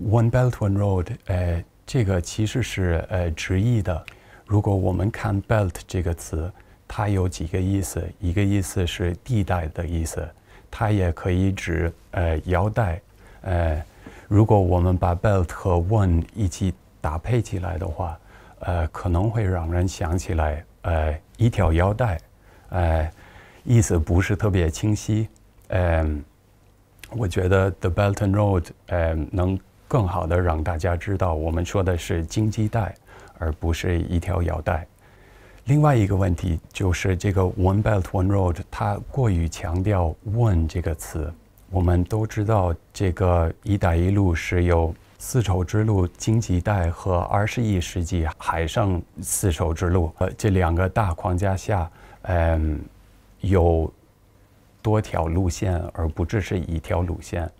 One Belt One Road，呃，这个其实是呃直译的。如果我们看 belt 这个词，它有几个意思，一个意思是地带的意思，它也可以指呃腰带。呃，如果我们把 belt 和 one 一起搭配起来的话，呃，可能会让人想起来呃一条腰带，呃，意思不是特别清晰。嗯，我觉得 The Belt and Road，呃，能更好的让大家知道，我们说的是“经济带”，而不是一条“腰带”。另外一个问题就是，这个 “One Belt One Road” 它过于强调 “one” 这个词。我们都知道，这个“一带一路”是有“丝绸之路经济带”和“二十一世纪海上丝绸之路”呃这两个大框架下，嗯，有多条路线，而不只是一条路线。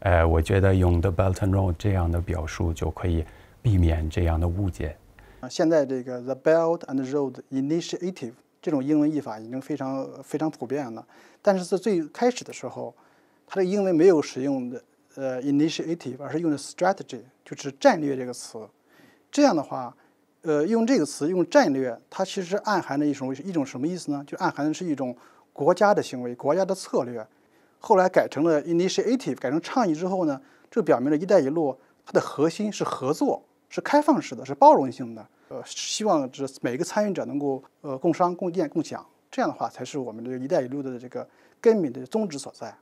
呃，我觉得用 “the Belt and Road” 这样的表述就可以避免这样的误解。啊，现在这个 “the Belt and Road Initiative” 这种英文译法已经非常非常普遍了。但是，在最开始的时候，它的英文没有使用“的呃 initiative”，而是用的 “strategy”，就是“战略”这个词。这样的话，呃，用这个词用“战略”，它其实暗含着一种一种什么意思呢？就暗含的是一种国家的行为，国家的策略。后来改成了 initiative，改成倡议之后呢，这表明了“一带一路”它的核心是合作，是开放式的，是包容性的。呃，希望这每一个参与者能够呃共商共建共享，这样的话才是我们这个“一带一路”的这个根本的宗旨所在。